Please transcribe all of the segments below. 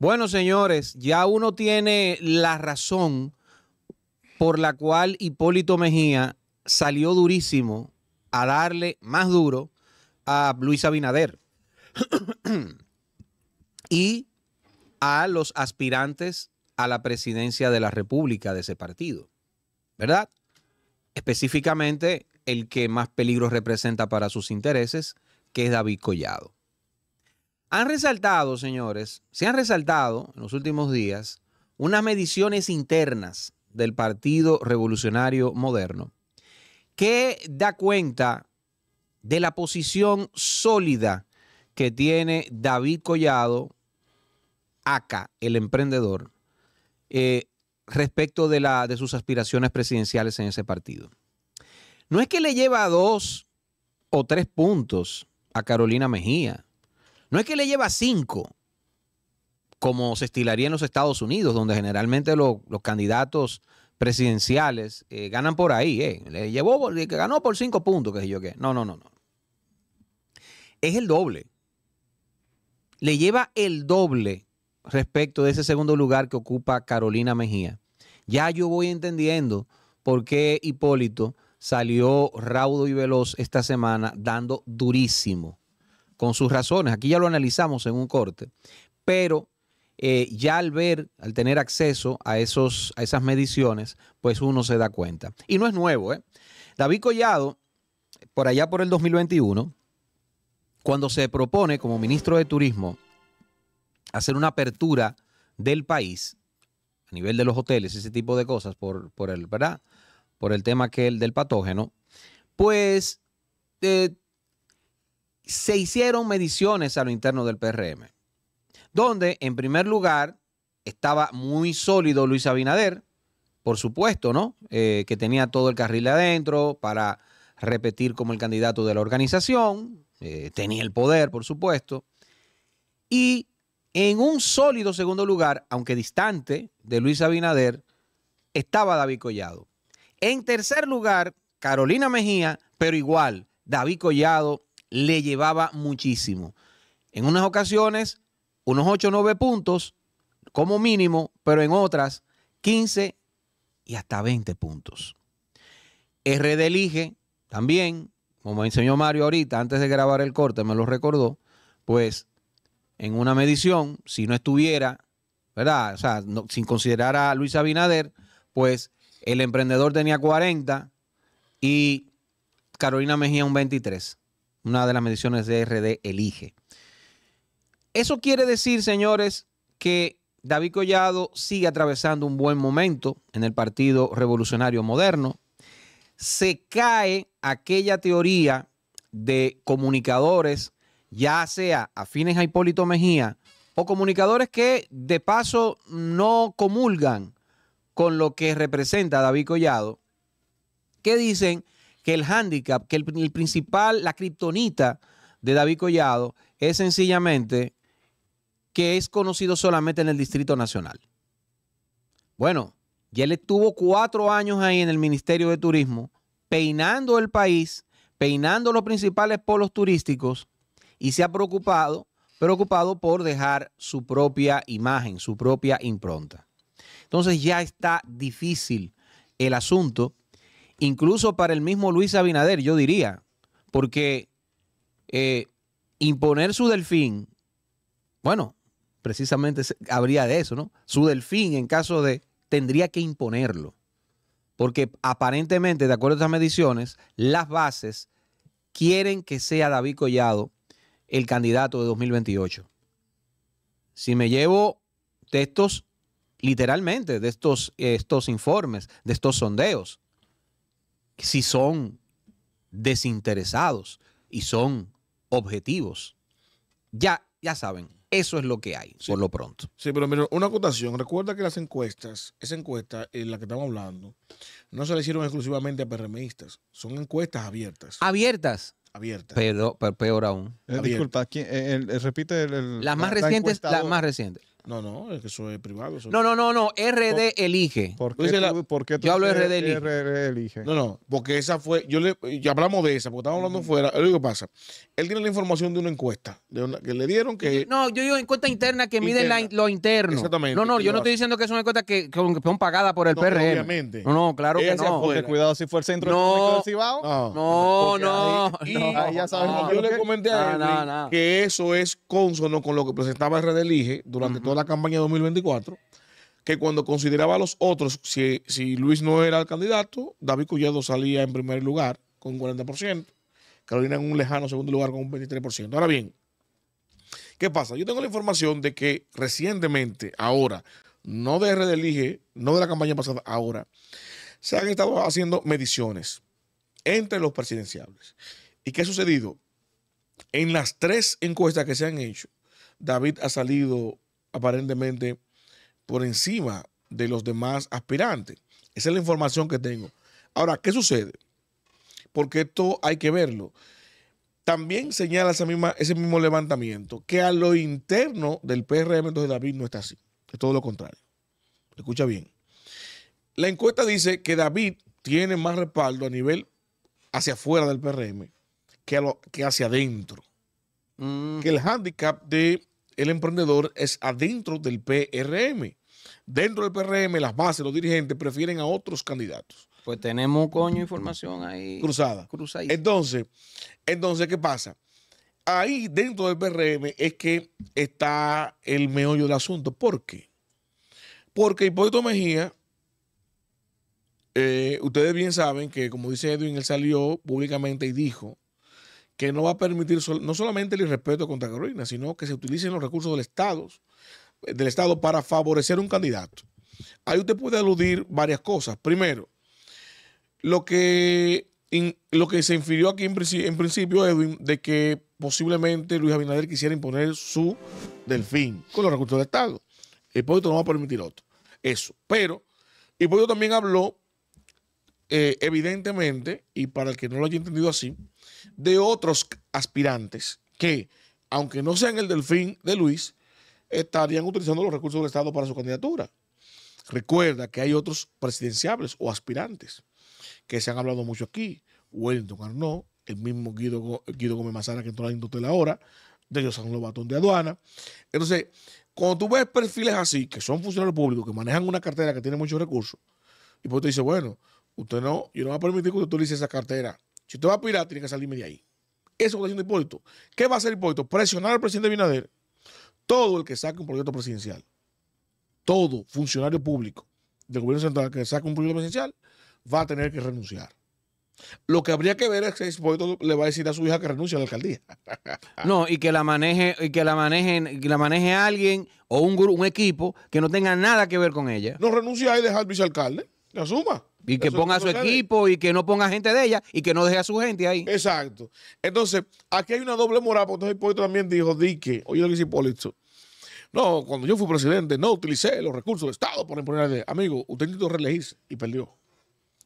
Bueno, señores, ya uno tiene la razón por la cual Hipólito Mejía salió durísimo a darle más duro a Luis Abinader y a los aspirantes a la presidencia de la República de ese partido, ¿verdad? Específicamente el que más peligro representa para sus intereses, que es David Collado. Han resaltado, señores, se han resaltado en los últimos días unas mediciones internas del Partido Revolucionario Moderno que da cuenta de la posición sólida que tiene David Collado, acá, el emprendedor, eh, respecto de, de sus aspiraciones presidenciales en ese partido. No es que le lleva dos o tres puntos a Carolina Mejía no es que le lleva cinco, como se estilaría en los Estados Unidos, donde generalmente los candidatos presidenciales eh, ganan por ahí. Eh. Le llevó, ganó por cinco puntos, que sé yo qué. No, no, no, no. Es el doble. Le lleva el doble respecto de ese segundo lugar que ocupa Carolina Mejía. Ya yo voy entendiendo por qué Hipólito salió raudo y veloz esta semana dando durísimo con sus razones. Aquí ya lo analizamos en un corte, pero eh, ya al ver, al tener acceso a, esos, a esas mediciones, pues uno se da cuenta. Y no es nuevo, ¿eh? David Collado, por allá por el 2021, cuando se propone como ministro de Turismo hacer una apertura del país a nivel de los hoteles, ese tipo de cosas, por, por el, ¿verdad? Por el tema que el del patógeno, pues eh, se hicieron mediciones a lo interno del PRM, donde en primer lugar estaba muy sólido Luis Abinader, por supuesto, ¿no? Eh, que tenía todo el carril adentro para repetir como el candidato de la organización, eh, tenía el poder, por supuesto, y en un sólido segundo lugar, aunque distante de Luis Abinader, estaba David Collado. En tercer lugar, Carolina Mejía, pero igual, David Collado le llevaba muchísimo. En unas ocasiones, unos 8 o 9 puntos como mínimo, pero en otras 15 y hasta 20 puntos. RD elige también, como me enseñó Mario ahorita, antes de grabar el corte, me lo recordó, pues en una medición, si no estuviera, ¿verdad? O sea, sin considerar a Luis Abinader, pues el emprendedor tenía 40 y Carolina Mejía un 23 una de las mediciones de RD Elige. Eso quiere decir, señores, que David Collado sigue atravesando un buen momento en el Partido Revolucionario Moderno. Se cae aquella teoría de comunicadores, ya sea afines a Hipólito Mejía, o comunicadores que de paso no comulgan con lo que representa David Collado, que dicen que el handicap, que el, principal, la criptonita de David Collado es sencillamente que es conocido solamente en el Distrito Nacional. Bueno, ya él estuvo cuatro años ahí en el Ministerio de Turismo, peinando el país, peinando los principales polos turísticos y se ha preocupado, preocupado por dejar su propia imagen, su propia impronta. Entonces ya está difícil el asunto incluso para el mismo Luis Abinader, yo diría, porque eh, imponer su delfín, bueno, precisamente habría de eso, ¿no? Su delfín en caso de, tendría que imponerlo, porque aparentemente, de acuerdo a estas mediciones, las bases quieren que sea David Collado el candidato de 2028. Si me llevo textos, literalmente, de estos, eh, estos informes, de estos sondeos, si son desinteresados y son objetivos. Ya, ya saben, eso es lo que hay, por lo pronto. Sí, pero mira, una acotación. Recuerda que las encuestas, esa encuesta en la que estamos hablando, no se le hicieron exclusivamente a PRMistas. Son encuestas abiertas. Abiertas. Abiertas. Pero, peor aún. Eh, disculpa, eh, eh, repite el, más recientes, las más reciente. No, no, es que eso es privado. no, no, no, no, RD elige. ¿Por qué, yo hablo de RD elige. elige. No, no, porque esa fue, yo le, hablamos de esa, porque estábamos hablando fuera. Lo que pasa, él tiene la información de una encuesta, que le dieron que... No, yo digo encuesta interna que mide lo interno. Exactamente. No, no, yo no estoy diciendo que es una encuesta que, que son pagadas por el PRM. Obviamente. No, no, claro que no. Porque cuidado si fue el centro no, de Cibao. No, ah. no, ahí, no. ya yo le comenté a él que eso es consono con lo que presentaba RD elige durante todo la campaña de 2024, que cuando consideraba a los otros, si, si Luis no era el candidato, David Collado salía en primer lugar con un 40%, Carolina en un lejano segundo lugar con un 23%. Ahora bien, ¿qué pasa? Yo tengo la información de que recientemente, ahora, no de Redelige no de la campaña pasada, ahora, se han estado haciendo mediciones entre los presidenciables. ¿Y qué ha sucedido? En las tres encuestas que se han hecho, David ha salido aparentemente por encima de los demás aspirantes. Esa es la información que tengo. Ahora, ¿qué sucede? Porque esto hay que verlo. También señala esa misma, ese mismo levantamiento que a lo interno del PRM, entonces David no está así. Es todo lo contrario. Escucha bien. La encuesta dice que David tiene más respaldo a nivel hacia afuera del PRM que, lo, que hacia adentro. Mm. Que el handicap de el emprendedor es adentro del PRM. Dentro del PRM, las bases, los dirigentes prefieren a otros candidatos. Pues tenemos coño información ahí. Cruzada. Cruzada. Entonces, entonces, ¿qué pasa? Ahí dentro del PRM es que está el meollo del asunto. ¿Por qué? Porque Hipólito Mejía, eh, ustedes bien saben que, como dice Edwin, él salió públicamente y dijo que no va a permitir no solamente el irrespeto contra Carolina, sino que se utilicen los recursos del Estado, eh, del Estado para favorecer un candidato. Ahí usted puede aludir varias cosas. Primero, lo que, lo que se infirió aquí en, principio, Edwin, de que posiblemente Luis Abinader quisiera imponer su delfín con los recursos del Estado. El pueblo no va a permitir otro. Eso. Pero pueblo también habló, eh, evidentemente, y para el que no lo haya entendido así, de otros aspirantes que, aunque no sean el delfín de Luis, estarían utilizando los recursos del Estado para su candidatura. Recuerda que hay otros presidenciables o aspirantes que se han hablado mucho aquí. Wellington Arnaud, el mismo Guido, Guido Gómez Mazara que entró a la industria ahora, de ellos los Lobatón de aduana. Entonces, cuando tú ves perfiles así, que son funcionarios públicos, que manejan una cartera que tiene muchos recursos, y pues te dice, bueno, usted no, yo no voy a permitir que usted utilice esa cartera si usted va a pirar, tiene que salirme de ahí. Eso es que está haciendo Hipólito. ¿Qué va a hacer Hipólito? Presionar al presidente Binader todo el que saque un proyecto presidencial, todo funcionario público del gobierno central que saque un proyecto presidencial, va a tener que renunciar. Lo que habría que ver es que Hipólito le va a decir a su hija que renuncie a la alcaldía. No, y que la maneje, y la maneje alguien o un un equipo que no tenga nada que ver con ella. No renuncia y deja al vicealcalde, la suma. Y que ponga su equipo y que no ponga gente de ella y que no deje a su gente ahí. Exacto. Entonces, aquí hay una doble moral, porque entonces Hipólito también dijo, di que, oye lo que dice Hipólito, no, cuando yo fui presidente, no utilicé los recursos del Estado para imponer Amigo, usted intentó reelegirse y perdió.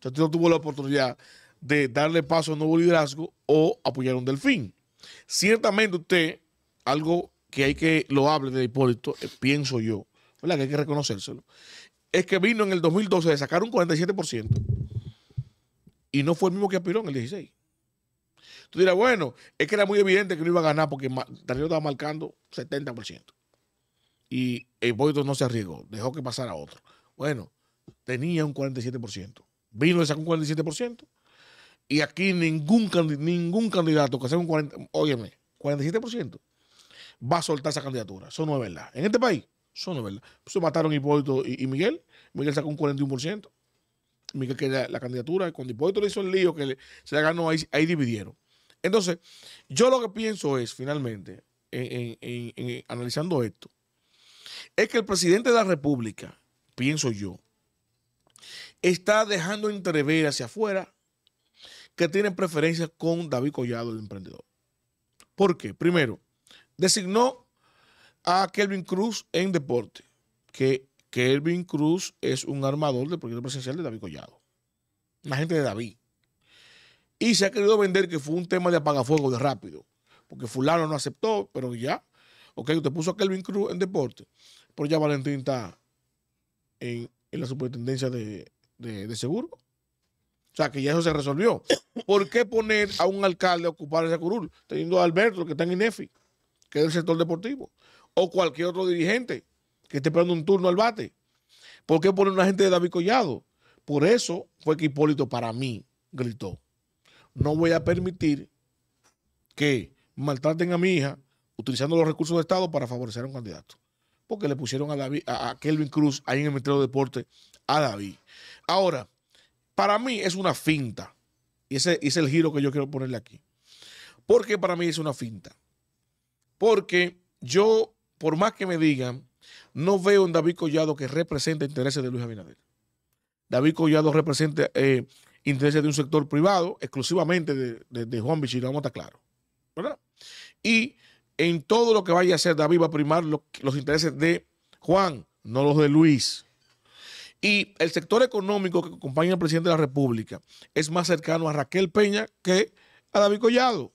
Usted no tuvo la oportunidad de darle paso a un nuevo liderazgo o apoyar a un delfín. Ciertamente usted, algo que hay que lo hable de Hipólito, eh, pienso yo, ¿verdad? Que hay que reconocérselo es que vino en el 2012 de sacar un 47%. Y no fue el mismo que aspiró en el 16. Tú dirás, bueno, es que era muy evidente que no iba a ganar porque Danilo estaba marcando 70%. Y el voto no se arriesgó, dejó que pasara otro. Bueno, tenía un 47%. Vino y sacó un 47%. Y aquí ningún, ningún candidato que sea un 40, óyeme, 47% va a soltar esa candidatura. Eso no es verdad. En este país, eso no es verdad. Pues mataron Hipólito y, Miguel. Miguel sacó un 41%. Miguel que la, candidatura. Cuando Hipólito le hizo el lío que se la ganó, ahí, ahí dividieron. Entonces, yo lo que pienso es, finalmente, en, analizando esto, es que el presidente de la República, pienso yo, está dejando entrever hacia afuera que tiene preferencias con David Collado, el emprendedor. ¿Por qué? Primero, designó a Kelvin Cruz en deporte, que Kelvin Cruz es un armador del proyecto presencial de David Collado, la gente de David. Y se ha querido vender que fue un tema de apagafuego de rápido, porque fulano no aceptó, pero ya, ok, usted puso a Kelvin Cruz en deporte, pero ya Valentín está en, la superintendencia de, de, seguro. O sea, que ya eso se resolvió. ¿Por qué poner a un alcalde a ocupar ese curul? Teniendo a Alberto, que está en INEFI, que es del sector deportivo o cualquier otro dirigente que esté esperando un turno al bate. ¿Por qué poner una gente de David Collado? Por eso fue que Hipólito para mí gritó, no voy a permitir que maltraten a mi hija utilizando los recursos del Estado para favorecer a un candidato. Porque le pusieron a, David, a Kelvin Cruz ahí en el Ministerio de Deporte a David. Ahora, para mí es una finta. Y ese, es el giro que yo quiero ponerle aquí. Porque para mí es una finta. Porque yo por más que me digan, no veo en David Collado que represente intereses de Luis Abinader. David Collado representa eh, intereses de un sector privado, exclusivamente de, Juan Bichir, vamos a estar claros. Y en todo lo que vaya a hacer, David va a primar los intereses de Juan, no los de Luis. Y el sector económico que acompaña al presidente de la República es más cercano a Raquel Peña que a David Collado.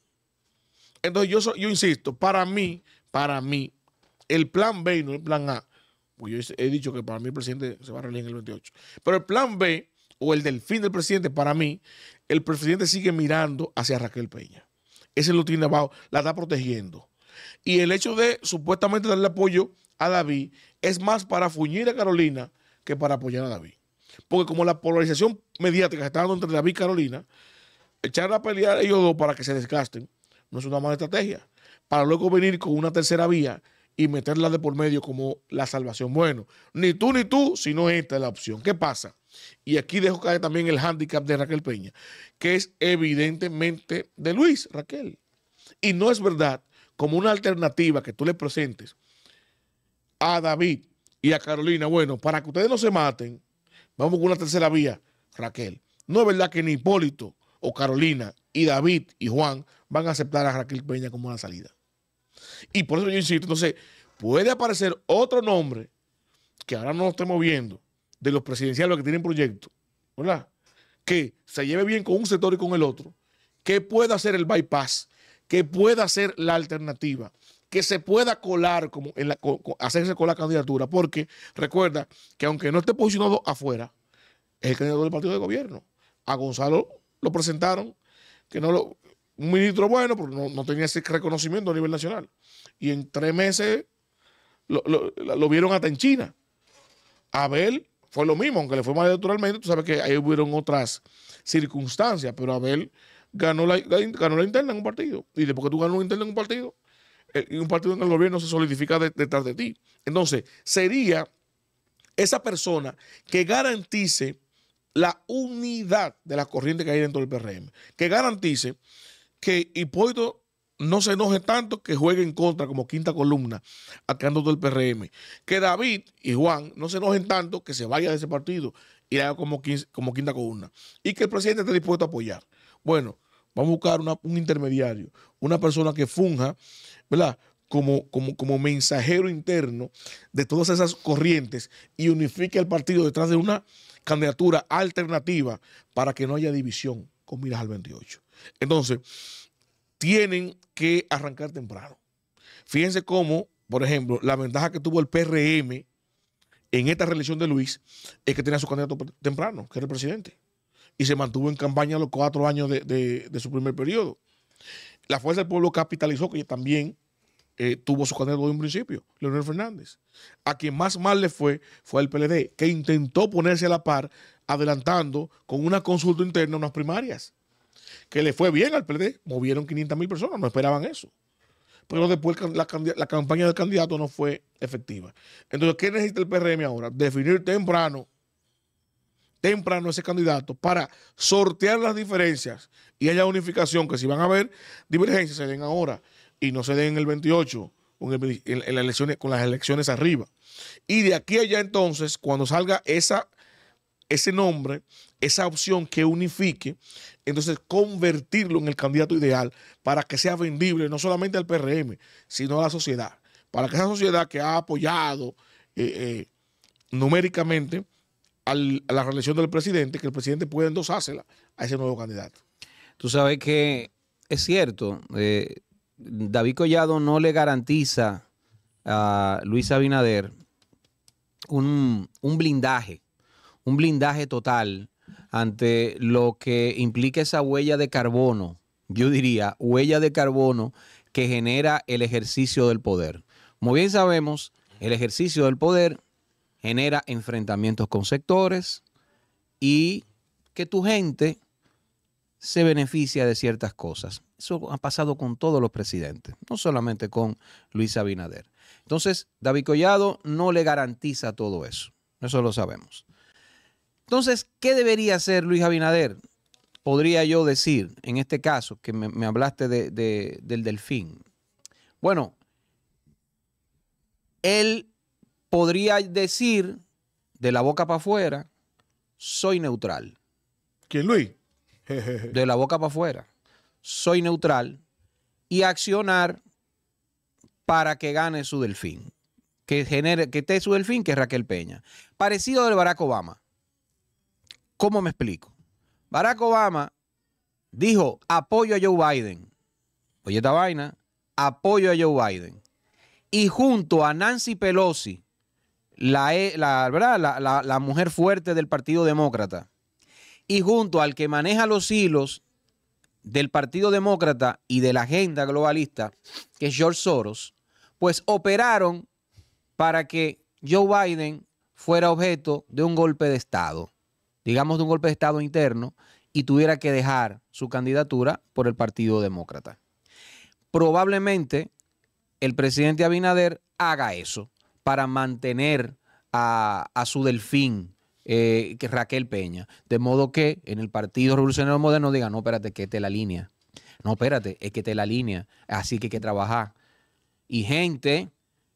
Entonces, yo insisto, para mí, para mí, el plan B y no el plan A, pues yo he dicho que para mí el presidente se va a reelegir en el 28, pero el plan B o el del fin del presidente, para mí, el presidente sigue mirando hacia Raquel Peña. Ese lo tiene abajo, la está protegiendo. Y el hecho de supuestamente darle apoyo a David es más para fuñir a Carolina que para apoyar a David. Porque como la polarización mediática que está dando entre David y Carolina, echar a pelear ellos dos para que se desgasten no es una mala estrategia. Para luego venir con una tercera vía y meterla de por medio como la salvación. Bueno, ni tú ni tú, sino esta es la opción. ¿Qué pasa? Y aquí dejo caer también el hándicap de Raquel Peña, que es evidentemente de Luis, Raquel. Y no es verdad, como una alternativa que tú le presentes a David y a Carolina, bueno, para que ustedes no se maten, vamos con una tercera vía, Raquel. No es verdad que ni Hipólito o Carolina y David y Juan van a aceptar a Raquel Peña como una salida. Y por eso yo insisto, entonces, puede aparecer otro nombre que ahora no lo estemos viendo de los presidenciales que tienen proyecto, ¿verdad? Que se lleve bien con un sector y con el otro, que pueda ser el bypass, que pueda ser la alternativa, que se pueda colar, como en la, hacerse con la candidatura, porque recuerda que aunque no esté posicionado afuera, es el candidato del partido de gobierno. A Gonzalo lo presentaron, que no lo, un ministro bueno, pero no tenía ese reconocimiento a nivel nacional. Y en tres meses lo, vieron hasta en China. Abel fue lo mismo, aunque le fue mal electoralmente, tú sabes que ahí hubieron otras circunstancias, pero Abel ganó la, ganó la interna en un partido. Y después que tú ganas la interna en un partido, En eh, un partido en el gobierno se solidifica detrás de ti. Entonces, sería esa persona que garantice la unidad de la corriente que hay dentro del PRM, que garantice que Hipólito no se enoje tanto que juegue en contra como quinta columna atacando todo el PRM. Que David y Juan no se enojen tanto que se vaya de ese partido y haga como, quinta columna. Y que el presidente esté dispuesto a apoyar. Bueno, vamos a buscar un intermediario, una persona que funja, ¿verdad? Como, como, como mensajero interno de todas esas corrientes y unifique el partido detrás de una candidatura alternativa para que no haya división con miras al 28. Entonces, tienen que arrancar temprano. Fíjense cómo, por ejemplo, la ventaja que tuvo el PRM en esta reelección de Luis es que tenía su candidato temprano, que era el presidente. Y se mantuvo en campaña los cuatro años de, su primer periodo. La Fuerza del Pueblo capitalizó que también eh, tuvo su candidato de un principio, Leonel Fernández. A quien más mal le fue fue al PLD, que intentó ponerse a la par adelantando con una consulta interna unas primarias que le fue bien al PLD, movieron 500 mil personas, no esperaban eso. Pero después la, campaña del candidato no fue efectiva. Entonces, ¿qué necesita el PRM ahora? Definir temprano, temprano ese candidato para sortear las diferencias y haya unificación, que si van a haber divergencias, se den ahora y no se den en el 28 con, las, elecciones, arriba. Y de aquí a allá entonces, cuando salga esa, ese nombre, esa opción que unifique, entonces convertirlo en el candidato ideal para que sea vendible no solamente al PRM, sino a la sociedad. Para que esa sociedad que ha apoyado eh, eh, numéricamente a la reelección del presidente, que el presidente pueda endosársela a ese nuevo candidato. Tú sabes que es cierto, eh, David Collado no le garantiza a Luis Abinader un blindaje un blindaje total ante lo que implica esa huella de carbono, yo diría huella de carbono que genera el ejercicio del poder. Como bien sabemos, el ejercicio del poder genera enfrentamientos con sectores y que tu gente se beneficia de ciertas cosas. Eso ha pasado con todos los presidentes, no solamente con Luis Abinader. Entonces, David Collado no le garantiza todo eso. Eso lo sabemos. Entonces, ¿qué debería hacer Luis Abinader? Podría yo decir, en este caso, que me, hablaste de, del delfín. Bueno, él podría decir de la boca para afuera, soy neutral. ¿Quién, Luis? de la boca para afuera, soy neutral y accionar para que gane su delfín, que genere, que esté su delfín, que es Raquel Peña. Parecido del Barack Obama. ¿Cómo me explico? Barack Obama dijo, apoyo a Joe Biden. Oye esta vaina, apoyo a Joe Biden. Y junto a Nancy Pelosi, e, la, la, mujer fuerte del Partido Demócrata, y junto al que maneja los hilos del Partido Demócrata y de la agenda globalista, que es George Soros, pues operaron para que Joe Biden fuera objeto de un golpe de Estado digamos de un golpe de Estado interno, y tuviera que dejar su candidatura por el Partido Demócrata. Probablemente el presidente Abinader haga eso para mantener a, su delfín, eh, que Raquel Peña, de modo que en el Partido Revolucionario Moderno diga, no, espérate, que te la línea. No, espérate, es que te la línea, así que hay que trabajar. Y gente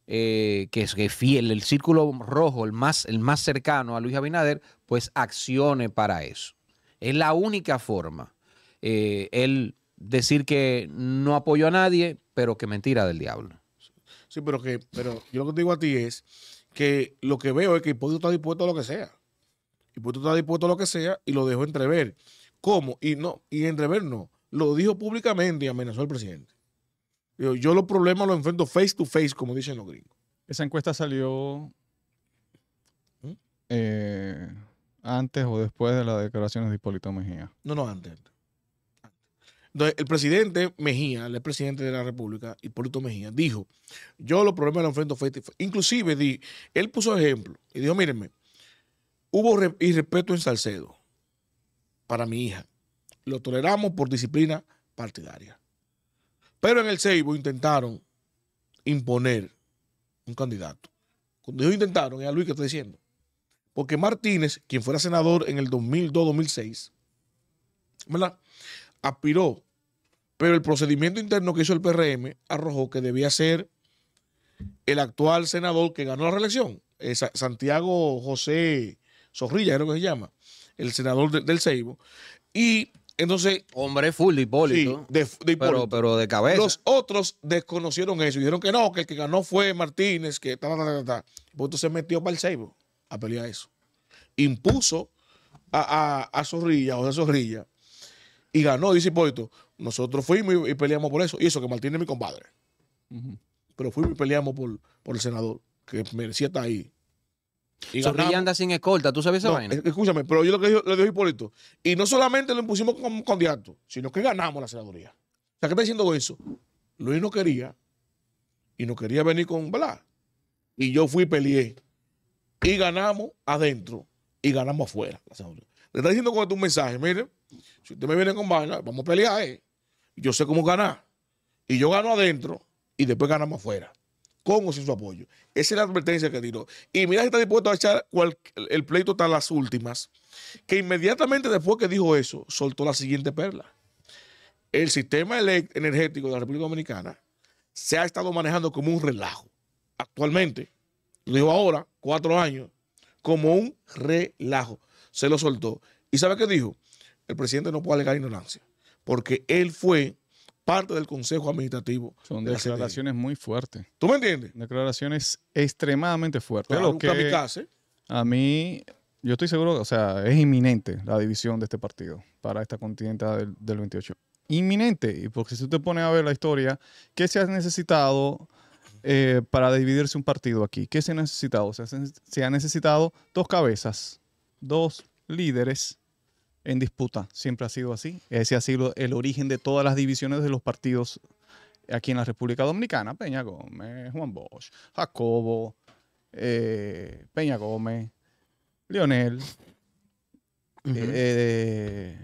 eh, que es fiel, el círculo rojo, el más, el más cercano a Luis Abinader, pues acciones para eso. Es la única forma. Eh, él decir que no apoyo a nadie, pero que mentira del diablo. Sí, pero que, pero yo lo que te digo a ti es que lo que veo es que Hipólito está dispuesto a lo que sea. Hipólito está dispuesto a lo que sea y lo dejó entrever. ¿Cómo? Y no, y entrever no. Lo dijo públicamente y amenazó al presidente. Yo, los problemas los enfrento face to face, como dicen los gringos. Esa encuesta salió. ¿Mm? ¿Eh? eh antes o después de las declaraciones de Hipólito Mejía? No, no, antes. Entonces, el presidente Mejía, el presidente de la República, Hipólito Mejía, dijo, yo los problemas los enfrento este, fue, inclusive él puso ejemplo y dijo, mírenme, hubo irrespeto en Salcedo para mi hija. Lo toleramos por disciplina partidaria. Pero en el Seibo intentaron imponer un candidato. Cuando intentaron, es a Luis que está diciendo porque Martínez, quien fuera senador en el 2002-2006, ¿verdad? Aspiró, pero el procedimiento interno que hizo el PRM arrojó que debía ser el actual senador que ganó la reelección, eh, Santiago José Zorrilla, creo que se llama, el senador del Seibo. Y entonces. Hombre full de Hipólito. Pero, de cabeza. Los otros desconocieron eso dijeron que no, que el que ganó fue Martínez, que ta, ta, ta, pues metió para el Ceibo a pelear eso. Impuso a, a, a Zorrilla, Zorrilla, y ganó, dice Hipólito. Nosotros fuimos y, peleamos por eso. Y eso que Martínez es mi compadre. Pero fuimos y peleamos por, por el senador, que merecía estar ahí. Y Zorrilla anda sin escolta, ¿tú sabes esa vaina? Escúchame, pero yo lo que le dijo Hipólito, y no solamente lo impusimos con candidato, sino que ganamos la senaduría. O sea, ¿qué está diciendo eso? Luis no quería, y no quería venir con, ¿verdad? Y yo fui y peleé y ganamos adentro y ganamos afuera. Le está diciendo con este un mensaje, mire, si usted me viene con vaina, vamos a pelear, eh. yo sé cómo ganar. Y yo gano adentro y después ganamos afuera. Con o sin su apoyo. Esa es la advertencia que tiró. Y mira, está dispuesto a echar el pleito hasta las últimas, que inmediatamente después que dijo eso, soltó la siguiente perla. El sistema energético de la República Dominicana se ha estado manejando como un relajo. Actualmente, lo dijo ahora, cuatro años, como un relajo. Se lo soltó. ¿Y sabe qué dijo? El presidente no puede alegar ignorancia, porque él fue parte del Consejo Administrativo. Son declaraciones muy fuertes. ¿Tú me entiendes? Declaraciones extremadamente fuertes. lo que hace ¿eh? a mí, yo estoy seguro, o sea, es inminente la división de este partido para esta contienda del, del 28. Inminente, y porque si tú te pones a ver la historia, ¿qué se ha necesitado? Eh, para dividirse un partido aquí. ¿Qué se ha necesitado? se, han necesitado dos cabezas, dos líderes en disputa. Siempre ha sido así. Ese ha sido el origen de todas las divisiones de los partidos aquí en la República Dominicana. Peña Gómez, Juan Bosch, Jacobo, eh, Peña Gómez, Lionel, eh,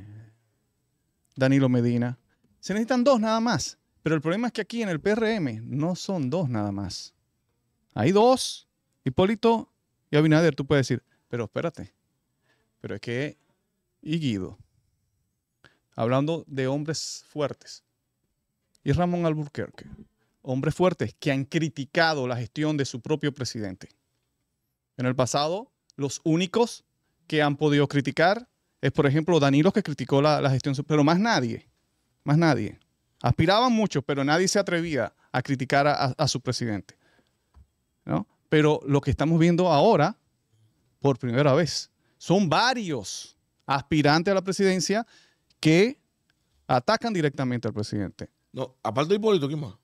Danilo Medina. Se necesitan dos nada más. Pero el problema es que aquí en el PRM no son dos nada más. Hay dos, Hipólito y Abinader, tú puedes decir, pero espérate, pero es que, y Guido, hablando de hombres fuertes, y Ramón Alburquerque, hombres fuertes que han criticado la gestión de su propio presidente. En el pasado, los únicos que han podido criticar es, por ejemplo, Danilo que criticó la, la gestión, pero más nadie, más nadie. Aspiraban mucho, pero nadie se atrevía a criticar a, su presidente. Pero lo que estamos viendo ahora, por primera vez, son varios aspirantes a la presidencia que atacan directamente al presidente. No, aparte de Hipólito, ¿quién más?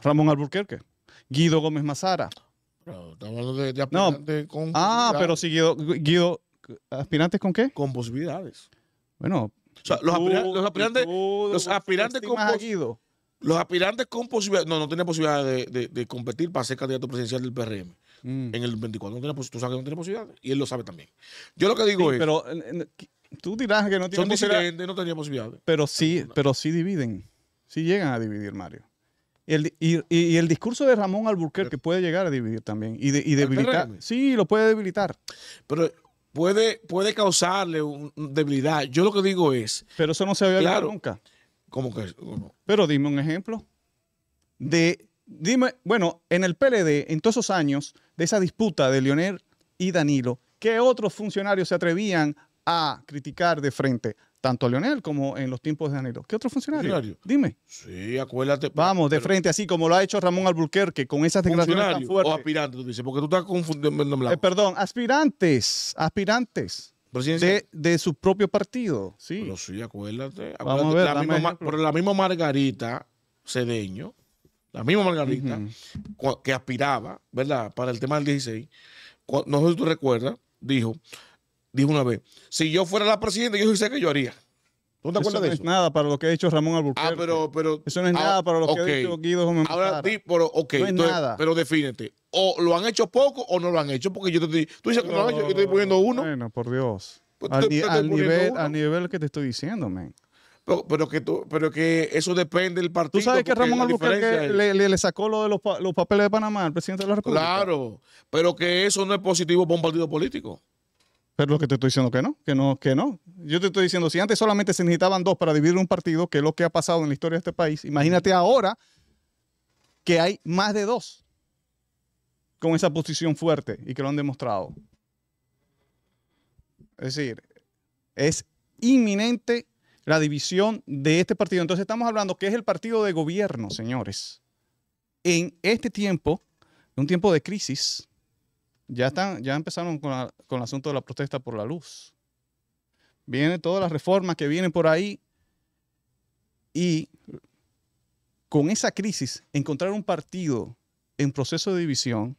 Ramón Alburquerque, Guido Gómez Mazara. estamos hablando de, aspirantes con. Ah, pero sí, Guido, Guido, ¿aspirantes con qué? Con posibilidades. Bueno, sea, los, aspirantes, los aspirantes, con Los aspirantes con posibilidad, no, no tenía posibilidad de, competir para ser candidato presidencial del PRM mm. en el 24. tú sabes que no tiene posibilidad y él lo sabe también. Yo lo que digo es. Pero tú dirás que no tiene posibilidad. no tenía posibilidad. Pero sí, pero sí dividen. Sí llegan a dividir, Mario. y, el discurso de Ramón Alburquerque puede llegar a dividir también y, y debilitar. Sí, lo puede debilitar. Pero puede, causarle debilidad. Yo lo que digo es. Pero eso no se había olvidado nunca. ¿Cómo que? Pero dime un ejemplo. De, dime, bueno, en el PLD, en todos esos años, de esa disputa de Leonel y Danilo, ¿qué otros funcionarios se atrevían a criticar de frente? tanto a Leonel como en los tiempos de Danilo. ¿Qué otro funcionario? Dime. Sí, acuérdate. Vamos, de frente así, como lo ha hecho Ramón Alburquerque, con esas declaraciones tan fuertes. O aspirante, tú dices, porque tú estás confundiendo. Eh, eh, perdón, aspirantes, aspirantes. De, de, su propio partido. Sí. Pero sí, acuérdate. Vamos a ver, la misma, Margarita Cedeño, la misma Margarita, que aspiraba, ¿verdad?, para el tema del 16, no sé si tú recuerdas, dijo dijo una vez, si yo fuera la presidenta, yo sé que yo haría. ¿Tú eso acuerdas no de eso? es nada para lo que ha hecho Ramón Alburquerque. Ah, pero, pero eso no es ah, nada para lo que ha hecho Guido Ahora ti, pero, ok, no nada. pero defínete. O lo han hecho poco o no lo han hecho, porque yo te digo. tú dices que no lo han hecho, yo estoy poniendo uno. Bueno, por Dios. A pues al, nivel, nivel que te estoy diciendo, men. Pero, que tú, pero que eso depende del partido. Tú sabes que Ramón Alburquerque le, sacó lo de los, los papeles de Panamá al presidente de la República. Claro, pero que eso no es positivo para un partido político. Pero lo que te estoy diciendo que no, que no, que no. Yo te estoy diciendo, si antes solamente se necesitaban dos para dividir un partido, que es lo que ha pasado en la historia de este país, imagínate ahora que hay más de dos con esa posición fuerte y que lo han demostrado. Es decir, es inminente la división de este partido. Entonces estamos hablando que es el partido de gobierno, señores. En este tiempo, en un tiempo de crisis, ya, están, ya empezaron con, el asunto de la protesta por la luz. Vienen todas las reformas que vienen por ahí y con esa crisis, encontrar un partido en proceso de división,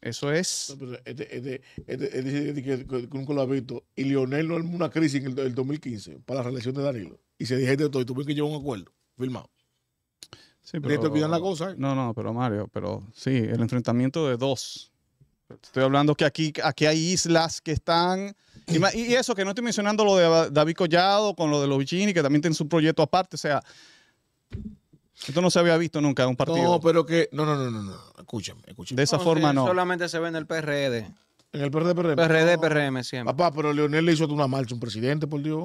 eso es... Este, este, este, este un Y Lionel no armó una crisis en el, 2015 para la reelección de Danilo. Y se dijeron de todo y tuve que llevar un acuerdo firmado. Sí, la cosa. No, no, pero Mario, pero sí, el enfrentamiento de dos. Estoy hablando que aquí, aquí hay islas que están. Y, eso, que no estoy mencionando lo de David Collado con lo de los Vicini, que también tienen su proyecto aparte. O sea, esto no se había visto nunca en un partido. No, pero que. No, no, no, no. no. Escúchame, escúchame. De esa forma no. Solamente se ve en el PRD. E en el PRD, PRM. PRD, PRM, siempre. Papá, pero Leonel le hizo una marcha un presidente, por Dios.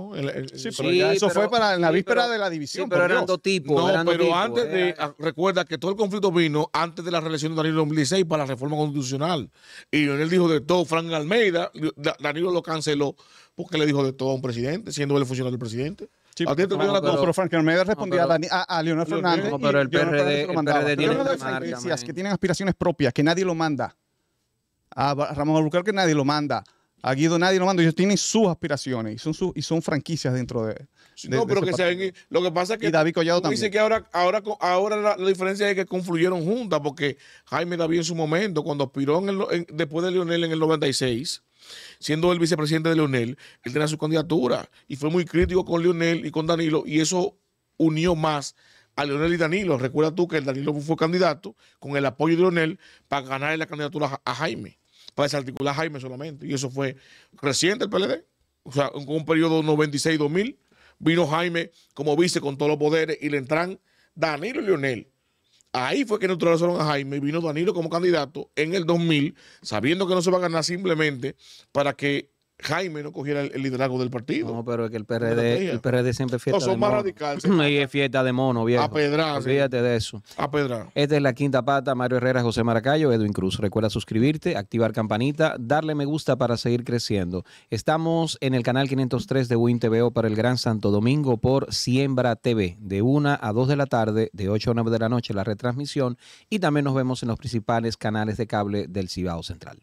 sí, eso fue para en la víspera de la división. pero eran dos tipos. No, pero antes de. Ah, recuerda que todo el conflicto vino antes de la reelección de Danilo 2016 para la reforma constitucional. Y Leonel dijo de todo, Frank Almeida, Danilo lo canceló porque le dijo de todo a un presidente, siendo él funcionario del presidente. Sí, pero, Frank Almeida respondía a, a Leonel Fernández. pero el PRD, el PRD tiene que tienen aspiraciones propias, que nadie lo manda. A Ramón Albuquerque nadie lo manda. A Guido nadie lo manda. Ellos tienen sus aspiraciones y son, sus, y son franquicias dentro de. no, pero que se Lo que pasa es que. Y David Collado también. Dice que ahora, ahora, ahora la, diferencia es que confluyeron juntas, porque Jaime David en su momento, cuando aspiró después de Leonel en el 96, siendo el vicepresidente de Leonel, él tenía su candidatura y fue muy crítico con Leonel y con Danilo, y eso unió más a Leonel y Danilo. Recuerda tú que Danilo fue candidato con el apoyo de Leonel para ganar la candidatura a Jaime para desarticular a Jaime solamente. Y eso fue reciente el PLD. O sea, en un periodo 96-2000 vino Jaime como vice con todos los poderes y le entran Danilo y Leonel. Ahí fue que neutralizaron a Jaime y vino Danilo como candidato en el 2000, sabiendo que no se va a ganar simplemente para que Jaime no cogiera el, liderazgo del partido. No, pero es que el PRD, el PRD siempre fiesta no, son de más radicales. No, y es fiesta de mono, viejo. A pedrar. Fíjate de eso. A pedrar. Esta es la quinta pata. Mario Herrera, José Maracayo, Edwin Cruz. Recuerda suscribirte, activar campanita, darle me gusta para seguir creciendo. Estamos en el canal 503 de Win TVO para el Gran Santo Domingo por Siembra TV, de 1 a 2 de la tarde, de 8 a 9 de la noche la retransmisión y también nos vemos en los principales canales de cable del Cibao Central.